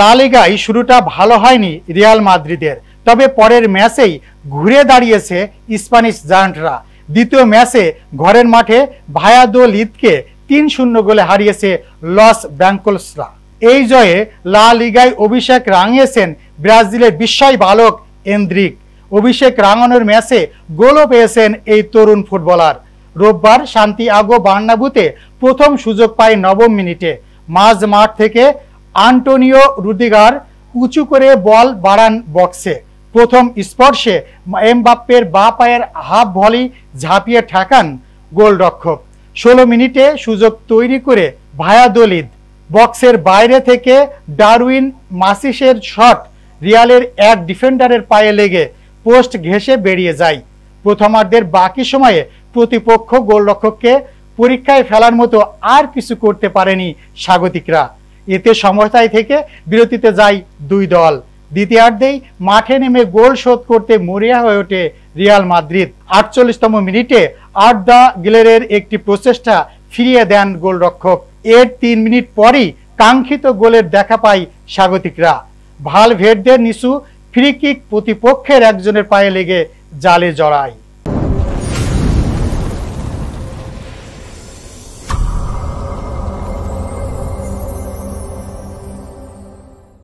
লালিগায় শুরুটা ভালো হয়নি রিয়াল মাদ্রিদের তবে পরের ম্যাচেই ঘুরে দাঁড়িয়েছে স্প্যানিশ জায়ান্টরা দ্বিতীয় ম্যাচে ঘরের মাঠে ভায়াদো লিদকে তিন শূন্য গোলে হারিয়েছে লস ব্যাঙ্কলসরা এই জয়ে লা লিগায় অভিষেক রাঙিয়েছেন ব্রাজিলের বিস্ময় বালক এন্দ্রিক অভিষেক রাঙানোর ম্যাচে গোলও পেয়েছেন এই তরুণ ফুটবলার রোববার শান্তি আগো বার্নাবুতে প্রথম সুযোগ পায় নবম মিনিটে মাঝ মাঠ থেকে আন্টোনিও রুদিগার উঁচু করে বল বাড়ান বক্সে প্রথম স্পর্শে এমবাপ্পের বা পায়ের হাফ ভলি ঝাঁপিয়ে ঠেকান গোলরক্ষক ষোলো মিনিটে সুযোগ তৈরি করে ভায়াদলিদ বক্সের বাইরে থেকে ডারউইন মাসিসের শট রিয়ালের এক ডিফেন্ডারের পায়ে লেগে পোস্ট ঘেঁষে বেরিয়ে যায় প্রথমার্ধের বাকি সময়ে প্রতিপক্ষ গোলরক্ষককে পরীক্ষায় ফেলার মতো আর কিছু করতে পারেনি স্বাগতিকরা এতে সমস্যায় থেকে বিরতিতে যায় দুই দল দ্বিতীয়ার্ধেই মাঠে নেমে গোল শোধ করতে মরিয়া হয়ে ওঠে রিয়াল মাদ্রিদ আটচল্লিশতম মিনিটে আট দা গিলের একটি প্রচেষ্টা ফিরিয়ে দেন গোলরক্ষক এর তিন মিনিট পরই কাঙ্ক্ষিত গোলের দেখা পায় স্বাগতিকরা ভাল ভেটদের নিচু ফ্রিকিক প্রতিপক্ষের একজনের পায়ে লেগে জালে জড়ায়